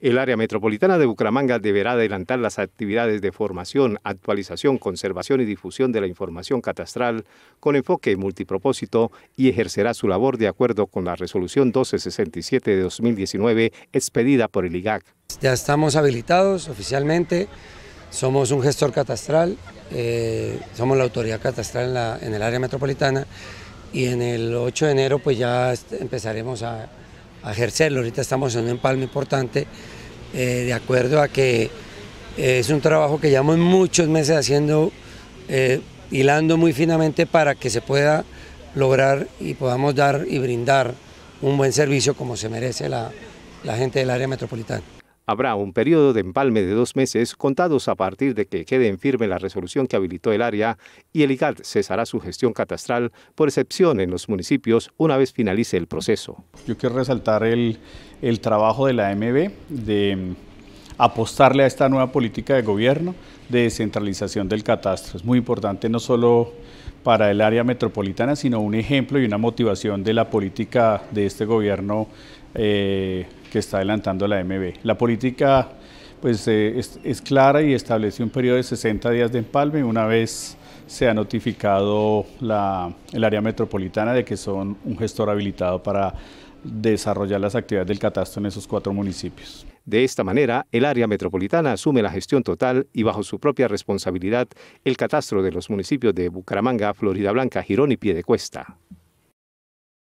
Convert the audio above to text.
El área metropolitana de Bucaramanga deberá adelantar las actividades de formación, actualización, conservación y difusión de la información catastral con enfoque multipropósito y ejercerá su labor de acuerdo con la resolución 1267 de 2019 expedida por el IGAC. Ya estamos habilitados oficialmente, somos un gestor catastral, eh, somos la autoridad catastral en, la, en el área metropolitana y en el 8 de enero pues ya empezaremos a ejercerlo. Ahorita estamos en un empalme importante eh, de acuerdo a que eh, es un trabajo que llevamos muchos meses haciendo, eh, hilando muy finamente para que se pueda lograr y podamos dar y brindar un buen servicio como se merece la gente del área metropolitana. Habrá un periodo de empalme de dos meses contados a partir de que quede en firme la resolución que habilitó el área y el IGAT cesará su gestión catastral por excepción en los municipios una vez finalice el proceso. Yo quiero resaltar el, el trabajo de la MB de apostarle a esta nueva política de gobierno de descentralización del catastro. Es muy importante no solo para el área metropolitana, sino un ejemplo y una motivación de la política de este gobierno eh, que está adelantando la MB. La política pues, eh, es, clara y establece un periodo de 60 días de empalme una vez se ha notificado el área metropolitana de que son un gestor habilitado para desarrollar las actividades del catastro en esos cuatro municipios. De esta manera, el área metropolitana asume la gestión total y bajo su propia responsabilidad el catastro de los municipios de Bucaramanga, Florida Blanca, Girón y Cuesta.